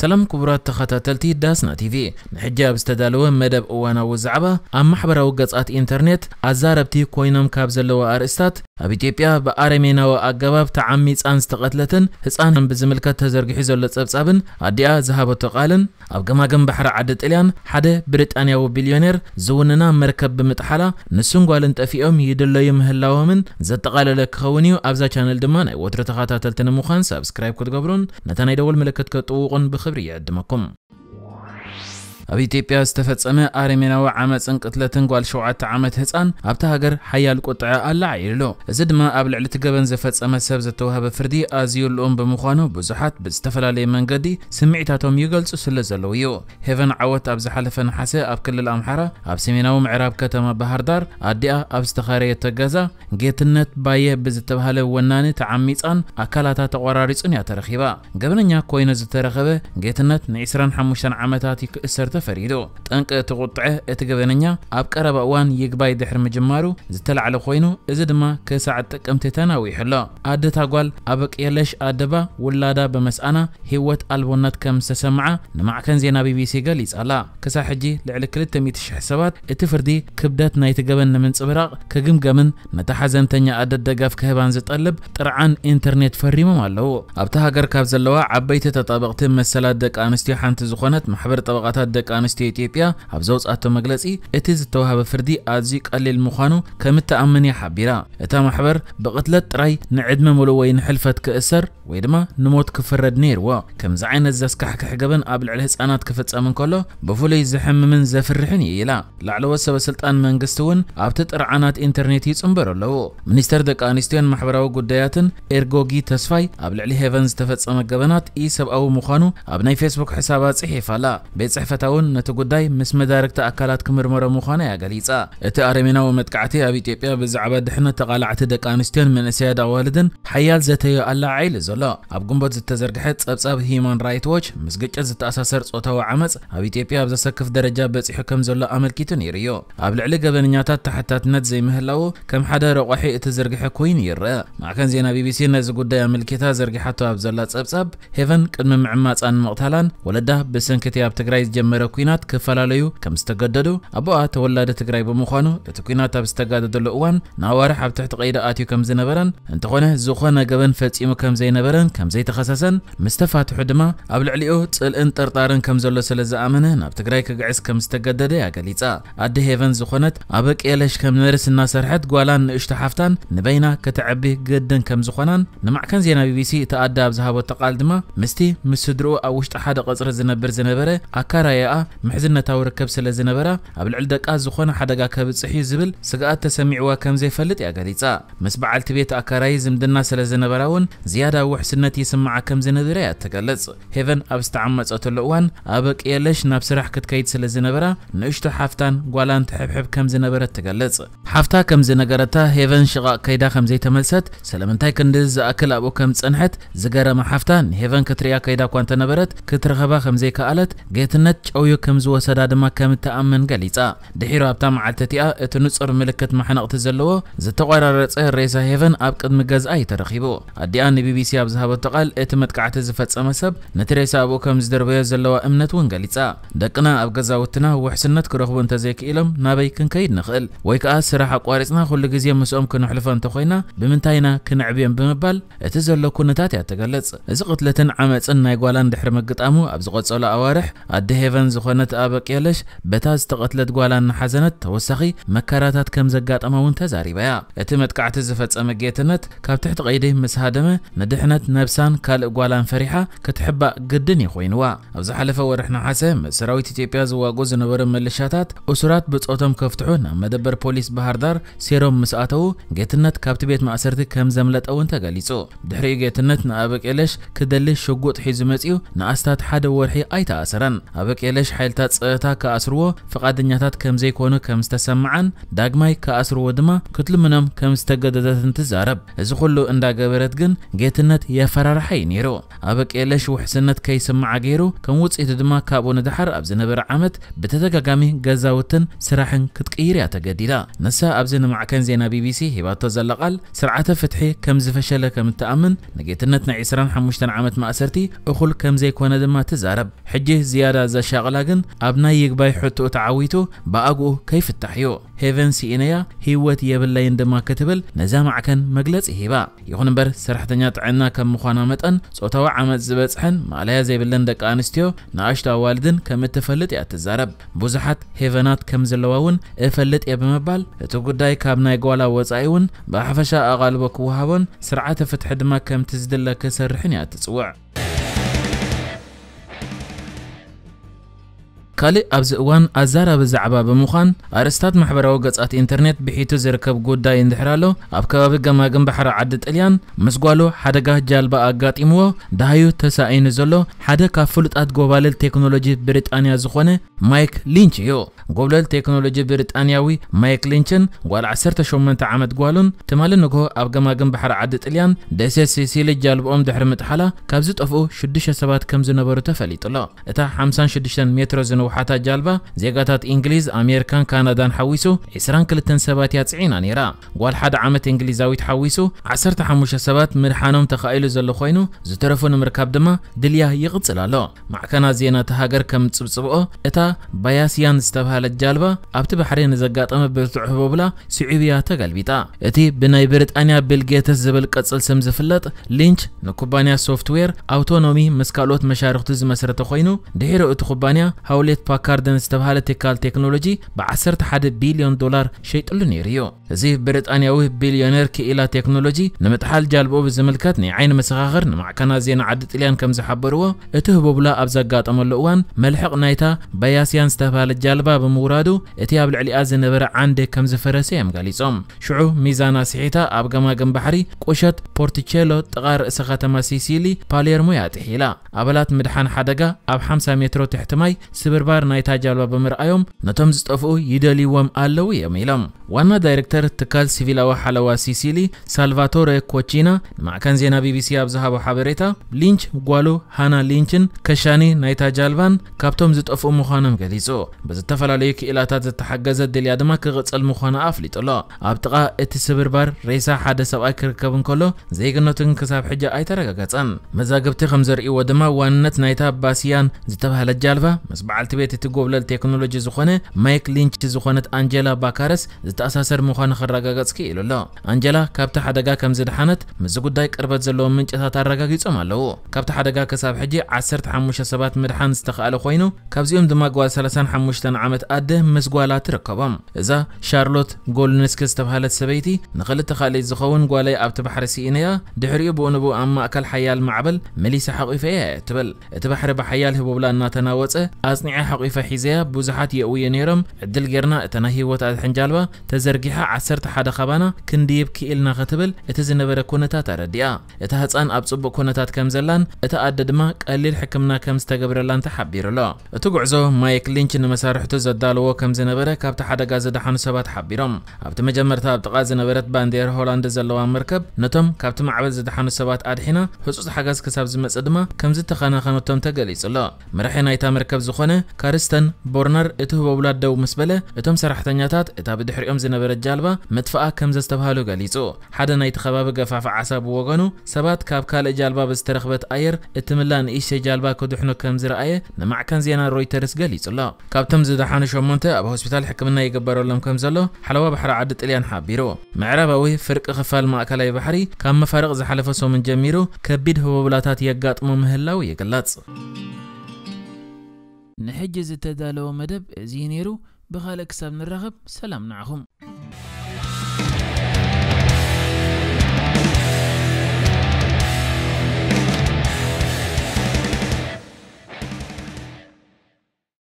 سلام كبرات تخطاتلتي داسنا تيفي نحجاب استدالو مدب اوانا وزعبا ام محبره وقصات انترنت ازاربتي كوينم كابزلو ارستات اب ايتيوبيا بارميناو اغباب تعمي صان استقتلتن حصان بزملكت تزرغي زلو صبصابن اديا زهابتو قالن اب جماجم بحر عد طليان حدا بريطانياو بليونير زوننا مركب بمطحلا نسون غالن طفيهم يدليم هلاومن زتقالله كخونيو ابزا شانل دمان وتر تخطاتلتن مخان سبسكرايب كتغبرون نتانا يدول ملكت كتوقن بخ الخبرية قدمكم ኣብ ኢትዮጵያ ዝተፈጸመ ኣርሜናዊ ዓመፅን ቅትለትን ጓል 7 ዓመት ህፃን ኣብቲ ሃገር ሓያል ቁጥዐ ኣላዓይሉ እዚ ድማ ኣብ ልዕሊ እቲ ገበን ዘፈፀመ ሰብ ዘተዋህበ ፍርዲ ኣዝዩ ልኦም ብምዃኑ ብዙሓት ብዝተፈላለየ መንገዲ ስምዒታቶም ይገልጹ ስለ ዘለዉ እዩ ሄቨን ዓወት ኣብ ዝሓለፈ ነሓሰ ኣብ ክልል ኣምሓራ ኣብ ሰሜናዊ ምዕራብ ከተማ ባህርዳር ኣዲኣ ኣብ ዝተኻረየተ ገዛ ጌትነት ባየ ብዝተባሃለ ወናኒ ተዓሚፃን ኣካላታ ተቆራሪፁን እያ ተረኺባ ገበነኛ ኮይኑ ዝተረኸበ ጌትነት ን25 ዓመታት ይክእሰር ተፈሪዱ ጠንቂ ተቆጥዐ እቲ ገበነኛ ኣብ ቀረባ እዋን ይግባይ ድሕሪ ምጅማሩ ዝተላዕለ ኮይኑ እዚ ድማ ክሳዕ ጥቅምቲ ተናዊሑ ኣሎ ኣደታ ጓል ኣብ ቅየለሽ ኣደባ ውላዳ በመስኣና ህይወት ኣልቦነት ከም ዝተሰምዓ ንማዕከን ዜና ቢቢሲ ገሊፅ ኣላ ክሳብ ሕጂ ልዕሊ 200,000 ሰባት እቲ ፍርዲ ክብደት ናይቲ ገበን ንምንፅብራቕ ክግምገምን ነታ ሓዘንተኛ ኣደት ደገፍ ክህባን ዝጠልብ ጥርዓን ኢንተርኔት ፈሪሞም ኣለዉ ኣብታ ሃገር ካብ ዘለዋ ዓበይቲ ተጣበቕቲ መሰላት ደቂ ኣንስትዮ ሓንቲ ዝኾነት ማሕበር ጠበቓታት ደቂ دکانستی اتیپیا، هفزوز آتوم مغلسی، اتیز توها به أزيك آذیک آلیل مخانو کمیت آمنی حبیرا. اتام حبر بقتلت رای نعدم ملوین حلفت كأسر ویدما نموت كفرد نیر و کم زعین الزس که حجبن قبل علیس آنات کفت آمن کلا، بفولی زحم من زفر حنی یلا. لعلوس وصلت آن من جستون، عبتت رعانات اینترنتی صنبرالو. منیستر دکانستیان محبرا و جدایتن ارگوگی تصفای قبل علی هفنز تفت آمن جبنات ای سب او مخانو قبل نی حسابات صحیفه لا بیت صحفه تو እውን ነቲ ጉዳይ ምስ መዳርግቲ ኣካላት ክምርመሮ ምዃነ እያ ገሊጻ እቲ ኣረሜናዊ መጥቃዕቲ ኣብ ኢትዮጵያ ብዛዕባ ድሕነት ተቓላዕቲ ደቂ ኣንስትዮን መንእሰያት ኣዋልድን ሓያል ዘተዮ ኣላዓዒሉ ዘሎ ኣብ ግንቦት ዝተዘርግሐ ጸብጻብ ሂማን ራይት ዎች ምስ ግጭት ዝተኣሳሰር ጾታዊ ዓመፅ ኣብ ኢትዮጵያ ኣብ ዘሰክፍ ደረጃ በፂሑ ከም ዘሎ ኣመልኪቱ ነይሩ እዩ ኣብ ልዕሊ ገበነኛታት ተሓታትነት ዘይምህላው ከም ሓደ ረቑሒ እቲ ዘርግሐ ኮይኑ ይርአ ማዕከን ዜና ቢቢሲ ነዚ ጉዳይ ኣመልኪታ ዘርጊሓቶ ኣብ ዘላ ጸብጻብ ሄቨን ቅድሚ ምዕማፃን ምቕታላን ወለዳ ብስንክቲ ኣብ ትግራይ ዝጀመረ مركوينات كفلاليو كم استجددوا أبوه تولد تجري بمخانه لتكوينات بستجدد اللقوان نوارح بتحت قيد آتيو كم زنبرن انتقونه زخانة جبن فتيمو كم زينبرن كم زي تخصصا مستفات حدما قبل عليو تسأل انت طارن كم زلوا سلزة أمنه ناب تجري كجعس كم استجدد يا قليتا أدي هيفن زخانت أبك إيش كم نرس الناس رحت قالان اشتحفتن نبينا كتعبي جدا كم زخانان نمع زينا بي بي سي تأدى بزهاب وتقال دما مستي مسدرو أوش تحد قصر زنبر زنبره أكارا ከይኣ ምሕዝነታ ውርከብ ስለ ዝነበራ ኣብ ልዕሊ ደቃ ዝኾነ ሓደጋ ከብፅሕ እዩ ዝብል ስግኣት ተሰሚዕዋ ከም ዘይፈልጥ እያ ገሊጻ ምስ በዓልቲ ቤት ኣካራይ ዝምድና ስለ ዝነበራ እውን ዝያዳ ውሕስነት ይስምዓ ከም ዝነበረ እያ ትገልጽ ሄቨን ኣብ ዝተዓመፀተሉ እዋን ኣብ ቅየለሽ ናብ ስራሕ ክትከይድ ስለ ዝነበራ ንእሽቶ ሓፍታን ጓላን ትሕብሕብ ከም ዝነበረት ትገልጽ ሓፍታ ከም ዝነገረታ ሄቨን ሽቓቕ ከይዳ ከም ዘይተመልሰት ስለምንታይ ክንዲ ዝኣክል ኣብኡ ከም ፀንሐት ዝገረመ ሓፍታ ንሄቨን ክትርያ ከይዳ እኳ እንተነበረት ክትረኸባ ከም ዘይከኣለት ጌትነት أو كم زوا سداد ما كم تأمن قليتا دحيرة بتم عتتيا تنصر ملكة محنق تزلوا زتقرر رئيس رئيس هيفن أبقد مجاز أي ترخيبو أديان بي بي سي أبزهاب التقال اتمت كعت زفت أمسب نتريس أبو كم زدربيا زلوا أمنت ونقليتا دقنا أبقزا وتنا وحسنت كرخبو انت زيك إلم نابي كنكيد نخل ويكا سرح أقوارتنا خل جزية مسؤوم كنحلفا انتخينا بمنتاينا كنعبيا بمبال اتزلوا كنتاتي أتقلت زقت لتن عمت أن يقوالان دحر مقطامو أبزغت صلاة أوارح أدي هيفن ጓላን ዝኾነት ኣበቅ የለሽ በታ ዝተቐትለት ጓላን ሓዘነት ተወሳኺ መከራታት ከም ዘጋጠመ እውን ተዛሪባ እያ እቲ መጥቃዕቲ ዝፈጸመ ጌትነት ካብ ትሕቲ ቀይደይ ምስ ሃደመ ንድሕነት ነብሳን ካልእ ጓላን ፈሪሓ ክትሕባእ ግድን ይኮይንዋ ኣብ ዝሓለፈ ወርሒ ነሓሰ ምስ ሰራዊት ኢትዮጵያ ዝዋግኡ ዝነበሩ ምልሻታት እሱራት ብፆቶም ከፍትሑ ናብ መደበር ፖሊስ ባህርዳር ሴሮም ምስ ኣተዉ ጌትነት ካብቲ ቤት ማእሰርቲ ከም ዘምለጠ እውን ተገሊጹ ድሕሪኡ ጌትነት ንኣበቄለሽ ክደሊ ሽጉጥ ሒዙ መጺኡ ንኣስታት ሓደ ወርሒ ኣይተኣሰረን ኣበቄለ ገለሽ ሓይልታት ፀጥታ ክኣስርዎ ፈቓደኛታት ከም ዘይኮኑ ከም ዝተሰምዐን ዳግማይ ክኣስርዎ ድማ ክትልምኖም ከም ዝተገደደትን ትዛረብ እዚ ኩሉ እንዳገበረት ግን ጌትነት የፈራርሐ እዩ ነይሩ ኣብ ቄለሽ ውሕስነት ከይስምዓ ገይሩ ከም ውፅኢቱ ድማ ካብኡ ንድሓር ኣብ ዝነበረ ዓመት ብተደጋጋሚ ገዛውትን ስራሕን ክትቅይር እያ ተገዲዳ ንሳ ኣብዚ ንማዕከን ዜና ቢቢሲ ሂባቶ ዘላ ቃል ስርዓተ ፍትሒ ከም ዝፈሸለ ከም እትኣምን ንጌትነት ናይ 25 ዓመት ማእሰርቲ እኹል ከም ዘይኮነ ድማ ትዛረብ ሕጂ ዝያዳ ዘሻቐ ግን ኣብ ናይ ይግባይ ሕትኡ ተዓዊቱ ብኣግኡ ከይፍታሕ እዩ ሄቨንሲ ኢነያ ህይወት የብለይን ድማ ክትብል ነዛ ማዕከን መግለፂ ሂባ ይኹን እምበር ሰራሕተኛ ጥዕና ከም ምዃና መጠን ፆታዊ ዓመፅ ዝበፅሐን ማለያ ዘይብለን ደቂ ኣንስትዮ ንኣሽቱ ኣዋልድን ከም እትፈልጥ እያ ትዛረብ ብዙሓት ሄቨናት ከም ዘለዋ እውን እፈልጥ እየ ብምባል እቲ ጉዳይ ካብ ናይ ጓላ ወፃኢ እውን ብሓፈሻ ኣቓልቦ ክወሃቦን ስርዓተ ፍትሒ ድማ ከምቲ ዝድለ ክሰርሕን እያ ትፅውዕ ካልእ ኣብዚ እዋን ኣዛራቢ ዛዕባ ብምዃን ኣርእስታት ማሕበራዊ ገጻት ኢንተርኔት ብሒቱ ዝርከብ ጉዳይ እንድሕር ኣሎ ኣብ ከባቢ ገማግም ባሕሪ ዓዲ ጥልያን ምስ ጓሉ ሓደጋ ጃልባ ኣጋጢምዎ ዳሃዩ ተሳኢኑ ዘሎ ሓደ ካብ ፍሉጣት ጎባለል ቴክኖሎጂ ብሪጣንያ ዝኾነ ማይክ ሊንች እዩ ጎብለል ቴክኖሎጂ ብሪጣንያዊ ማይክ ሊንችን ጓል 18 ዓመት ጓሉን ትማሊ ንግሆ ኣብ ገማግም ባሕሪ ዓዲ ጥልያን ደሴት ሲሲሊ ጃልብኦም ድሕሪ ምጥሓላ ካብ ዝጠፍኡ 6 ሰባት ከም ዝነበሩ ተፈሊጡሎ እታ 56 ሜትሮ ዝንዋ لوحات جالبة زيغاتات إنجليز أمريكان كندا حويسو عسران كلتن سبات يتسعين نيرا قال حد عامة إنجليزاويت حويسو عسرت حموشة سبات مرحانهم تخائلو زلو خوينو زترفون مركاب دما دليا يغፅል ኣሎ ማዕከና ዜናት ሃገር ከም ፅብፅብኦ እታ ባያስያን ዝተባሃለት ጃልባ ኣብቲ ባሕሬን ዘጋጠመ ብርቱዕ ህቦብላ ስዑብያ ተገልቢጣ እቲ ብናይ ብሪጣንያ ቢልጌተስ ዝብል ቅፅል ስም ዝፍለጥ ሊንች ንኩባንያ ሶፍትዌር ኣውቶኖሚ ምስ ካልኦት መሻርክቲ ዝመስረተ ኮይኑ ድሕሪ እቲ ኩባንያ ሃውሌት هيوليت باكاردن استبهال تكال تكنولوجي بعصرت حد بليون دولار شيط لنيريو زيه بريطانيا وهي بليونير كإلى تكنولوجي نمتحال جالبو بزملكاتني عين مسخاخر مع كان زين عدد إليان كم زحبروا اته بوبلا أبزاقات أملوان ملحق نيتا بياسيان استبهال الجالبا بمورادو اتيابل علي أزن نبرع عنده كم زفرسي أمقالي صوم شعو ميزانا سحيتا أبقما قم بحري كوشت بورتيشيلو تغار سخاتما سيسيلي باليرمو يا تحيلا أبلات مدحان حدقة أب 5 مترو تحتماي سبر بار نايت هاجالو بمر أيوم نتم زتقفو يدالي وام ألو يميلم وانا دايركتر تكال سيفيلا وحلوا سيسيلي سالفاتوري كوتشينا مع كان زينا بي بي سي أبزها بحبريتا لينش قالوا هانا لينشن كشاني نايت هاجالبان كابتم زتقفو مخانم قليزو بزتفلالي كإلاتات زتحقزت دليا دما كغتصل مخانا أفلي طلا أبتقى اتسبر بار ريسا حادة سبقى كركبن كله زيغنوتن كساب حجة أي ترقى قصان مزاقبتي خمزر إيوة دما وانت نايتا باسيان زتبها لجالفة مسبعالتي ቤት ትጎብለልት ቴክኖሎጂ ዝኾነ ማይክ ሊንች ዝኾነት ኣንጀላ ባካረስ ዝተኣሳሰር ምዃኑ ክረጋገጽ ኢሉ ኣሎ ኣንጀላ ካብቲ ሓደጋ ከም ዝድሓነት ምዚ ጉዳይ ቅርበት ዘለዎም ምንጭታት ኣረጋጊፆም ኣለዉ ካብቲ ሓደጋ ክሳብ ሕጂ 15 ሰባት ምድሓን ዝተኽኣለ ኮይኑ ካብዚኦም ድማ ጓል 35 ዓመት ኣደ ምስ ጓላ ትርከቦም እዛ ሻርሎት ጎልንስኪ ዝተባሃለት ሰበይቲ ንክልተ ካልእ ዝኸውን ጓለይ ኣብቲ ባሕሪ ስኢነያ ድሕሪኡ ብኡንቡ ኣብ ማእከል ሓያል ማዕበል መሊሰ ሓቂፈ እያ ትብል እቲ ባሕሪ ብሓያል ህቡብላ እናተናወፀ ኣፅኒዐ حقيفة حيزيها بوزحات يأوي نيرم عدل قرنا اتناهي وتات حنجالبا تزرقيحة عسرت حدا خبانا كنديب كيلنا غتبل ختبل اتزنبرة كونتات اردئا اتا هتسان ابصبق كونتات كم زلان اتا ما قليل حكمنا كم لان تحبير لا اتو قعزو مايك لينش نمسارحتو زدالوو كم زنبرة كابت حدا قاز دحانو سبات حبيرم ابت مجمرتا ابتقا نبرت باندير هولاند زلوا مركب نتم كابت معبل زدحانو سبات ادحنا حصوص حقاز كساب زمس ادما كم زتخانا تم تقليس لا مرحي ናይታ መርከብ ዝኾነ ካርስተን ቦርነር እቲ ህቦ ውላደው ምስ በለ እቶም ሰራሕተኛታት እታ ብድሕሪኦም ዝነበረት ጃልባ መጥፍኣ ከም ዘዝተባሃሉ ገሊጹ ሓደ ናይቲ ከባቢ ገፋፍ ዓሳ ብወገኑ ሰባት ካብ ካልእ ጃልባ ብዝተረኽበት ኣየር እቲ ምላእ ንእሽተይ ጃልባ ክድሕኖ ከም ዝረኣየ ንማዕከን ዜና ሮይተርስ ገሊጹ ኣሎ ካብቶም ዝደሓኑ ሸሞንተ ኣብ ሆስፒታል ሕክምና ይግበረሎም ከም ዘሎ ሓለዋ ባሕሪ ዓዲ ጥልያን ሓቢሩ ምዕራባዊ ፍርቂ ክፋል ማእከላይ ባሕሪ ካብ መፋርቕ ዝሓለፈ ሶምን ጀሚሩ ከቢድ ህቡብላታት የጋጥሞ ምህላው ይግለጽ نحجز التدالو مدب زينيرو بخالك سبن الرغب سلام نعهم